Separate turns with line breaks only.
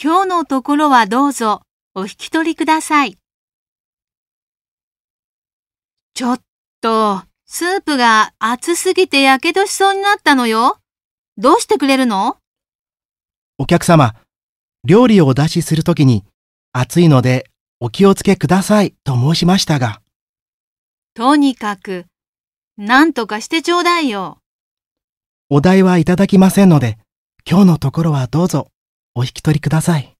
今日のところはどうぞお引き取りください。ちょっと、スープが熱すぎて火傷しそうになったのよ。どうしてくれるのお
客様、料理をお出しするときに、熱いのでお気をつけくださいと申しましたが。
とにかく、なんとかしてちょうだいよ。
お代はいただきませんので、今日のところはどうぞ
お引き取りください。